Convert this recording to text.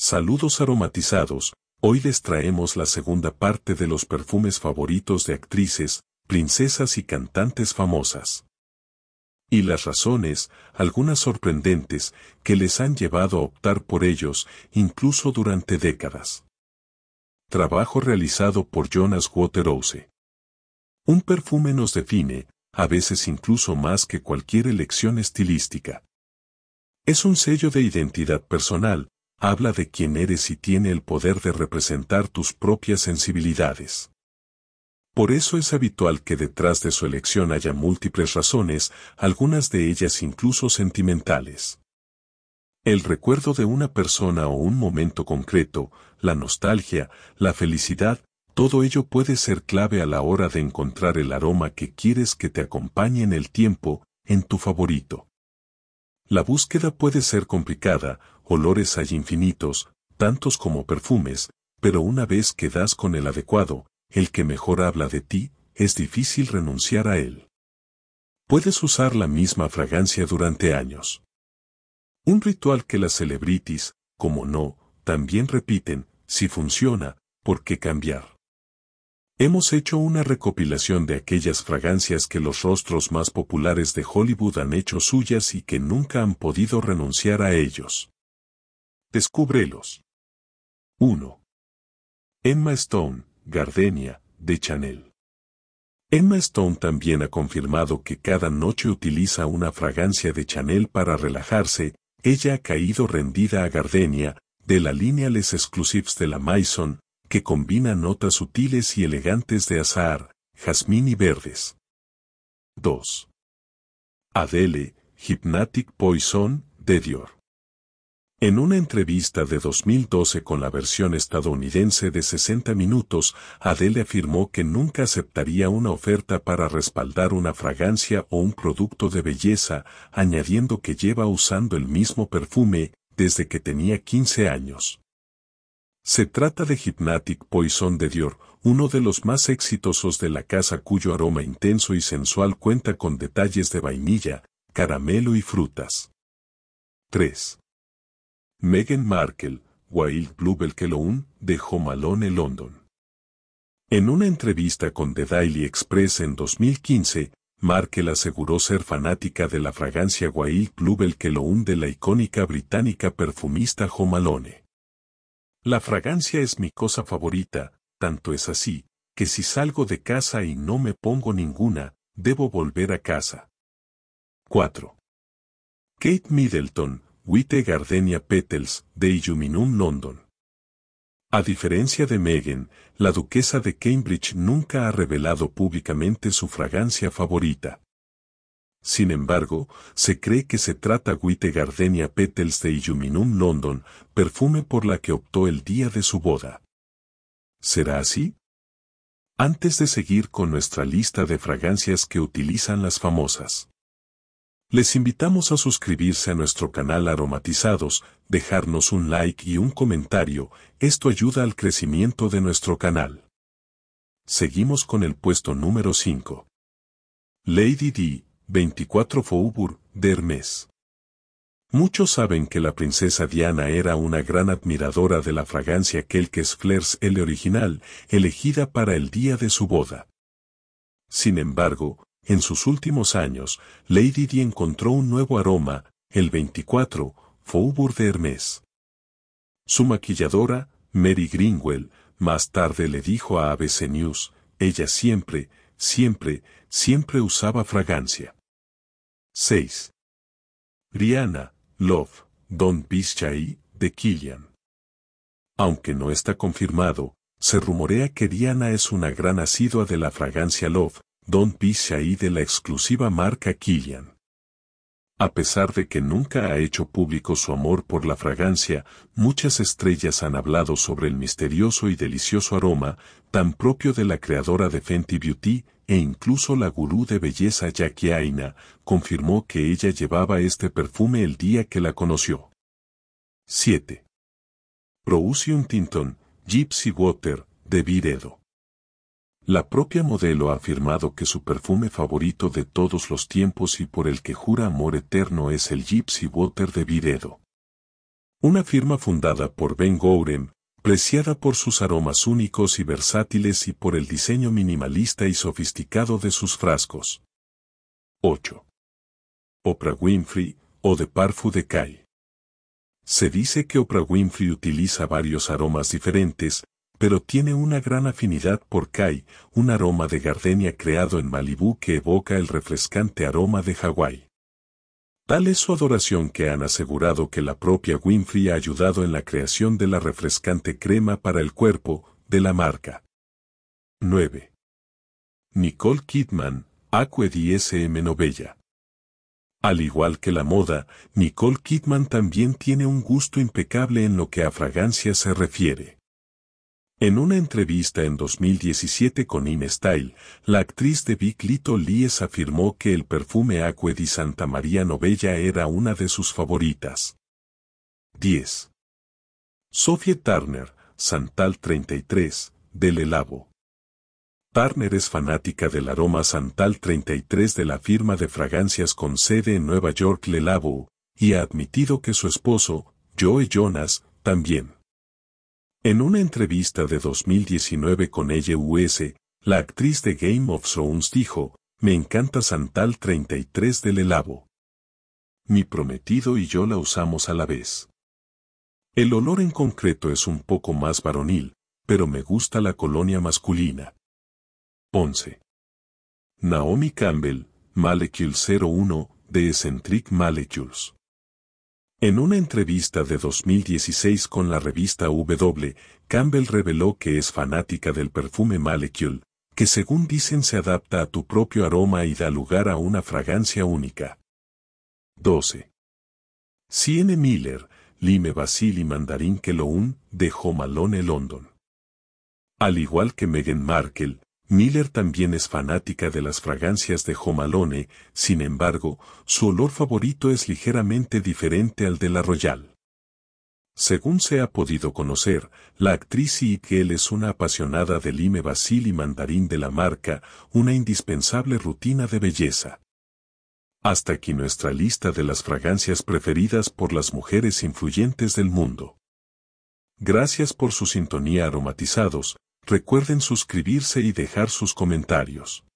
Saludos aromatizados, hoy les traemos la segunda parte de los perfumes favoritos de actrices, princesas y cantantes famosas. Y las razones, algunas sorprendentes, que les han llevado a optar por ellos, incluso durante décadas. Trabajo realizado por Jonas Waterhouse. Un perfume nos define, a veces incluso más que cualquier elección estilística. Es un sello de identidad personal, habla de quién eres y tiene el poder de representar tus propias sensibilidades. Por eso es habitual que detrás de su elección haya múltiples razones, algunas de ellas incluso sentimentales. El recuerdo de una persona o un momento concreto, la nostalgia, la felicidad, todo ello puede ser clave a la hora de encontrar el aroma que quieres que te acompañe en el tiempo, en tu favorito. La búsqueda puede ser complicada, olores hay infinitos, tantos como perfumes, pero una vez que das con el adecuado, el que mejor habla de ti, es difícil renunciar a él. Puedes usar la misma fragancia durante años. Un ritual que las celebrities, como no, también repiten, si funciona, ¿por qué cambiar? Hemos hecho una recopilación de aquellas fragancias que los rostros más populares de Hollywood han hecho suyas y que nunca han podido renunciar a ellos. Descúbrelos. 1. Emma Stone, Gardenia, de Chanel. Emma Stone también ha confirmado que cada noche utiliza una fragancia de Chanel para relajarse, ella ha caído rendida a Gardenia, de la línea Les Exclusives de la Maison, que combina notas sutiles y elegantes de azahar, jazmín y verdes. 2. Adele, Hypnotic Poison, de Dior. En una entrevista de 2012 con la versión estadounidense de 60 Minutos, Adele afirmó que nunca aceptaría una oferta para respaldar una fragancia o un producto de belleza, añadiendo que lleva usando el mismo perfume desde que tenía 15 años. Se trata de Hypnotic Poison de Dior, uno de los más exitosos de la casa cuyo aroma intenso y sensual cuenta con detalles de vainilla, caramelo y frutas. 3. Meghan Markle, Wild Blue Keloun, dejó Malone en London. En una entrevista con The Daily Express en 2015, Markle aseguró ser fanática de la fragancia Wild Blue Keloun de la icónica británica perfumista Jo La fragancia es mi cosa favorita, tanto es así, que si salgo de casa y no me pongo ninguna, debo volver a casa. 4. Kate Middleton, Witte Gardenia Petals, de Illuminum London. A diferencia de Meghan, la duquesa de Cambridge nunca ha revelado públicamente su fragancia favorita. Sin embargo, se cree que se trata Witte Gardenia Petals de Illuminum London, perfume por la que optó el día de su boda. ¿Será así? Antes de seguir con nuestra lista de fragancias que utilizan las famosas. Les invitamos a suscribirse a nuestro canal Aromatizados, dejarnos un like y un comentario, esto ayuda al crecimiento de nuestro canal. Seguimos con el puesto número 5. Lady D, 24 Faubourg, de Muchos saben que la princesa Diana era una gran admiradora de la fragancia Kelkes Flers L original, elegida para el día de su boda. Sin embargo, en sus últimos años, Lady Di encontró un nuevo aroma, el 24, Faubourg de Hermes. Su maquilladora, Mary Greenwell, más tarde le dijo a ABC News, ella siempre, siempre, siempre usaba fragancia. 6. Rihanna, Love, Don't Be Shy, de Killian. Aunque no está confirmado, se rumorea que Rihanna es una gran asidua de la fragancia Love, Don y de la exclusiva marca Killian. A pesar de que nunca ha hecho público su amor por la fragancia, muchas estrellas han hablado sobre el misterioso y delicioso aroma, tan propio de la creadora de Fenty Beauty, e incluso la gurú de belleza Jackie Aina, confirmó que ella llevaba este perfume el día que la conoció. 7. Prousion Tinton, Gypsy Water, de Viredo. La propia modelo ha afirmado que su perfume favorito de todos los tiempos y por el que jura amor eterno es el Gypsy Water de Viredo. Una firma fundada por Ben Gouren, preciada por sus aromas únicos y versátiles y por el diseño minimalista y sofisticado de sus frascos. 8. Oprah Winfrey, o de Parfum de Kai. Se dice que Oprah Winfrey utiliza varios aromas diferentes, pero tiene una gran afinidad por Kai, un aroma de gardenia creado en Malibú que evoca el refrescante aroma de Hawái. Tal es su adoración que han asegurado que la propia Winfrey ha ayudado en la creación de la refrescante crema para el cuerpo de la marca. 9. Nicole Kidman, Acque SM Novella. Al igual que la moda, Nicole Kidman también tiene un gusto impecable en lo que a fragancias se refiere. En una entrevista en 2017 con InStyle, la actriz de Vic Little Lies afirmó que el perfume Aqua di Santa María Novella era una de sus favoritas. 10. Sophie Turner, Santal 33, Le Elabo. Turner es fanática del aroma Santal 33 de la firma de fragancias con sede en Nueva York Lelabo, y ha admitido que su esposo, Joe Jonas, también. En una entrevista de 2019 con e US, la actriz de Game of Thrones dijo, me encanta Santal 33 del Elabo. Mi prometido y yo la usamos a la vez. El olor en concreto es un poco más varonil, pero me gusta la colonia masculina. 11. Naomi Campbell, Molecule 01, de Eccentric Molecules. En una entrevista de 2016 con la revista W, Campbell reveló que es fanática del perfume Malecule, que según dicen se adapta a tu propio aroma y da lugar a una fragancia única. 12. C.N. Miller, Lime Basil y Mandarín Keloun, dejó Malone London. Al igual que Meghan Markle, Miller también es fanática de las fragancias de Jomalone, sin embargo, su olor favorito es ligeramente diferente al de la Royal. Según se ha podido conocer, la actriz y es una apasionada del lime basil y mandarín de la marca, una indispensable rutina de belleza. Hasta aquí nuestra lista de las fragancias preferidas por las mujeres influyentes del mundo. Gracias por su sintonía aromatizados, recuerden suscribirse y dejar sus comentarios.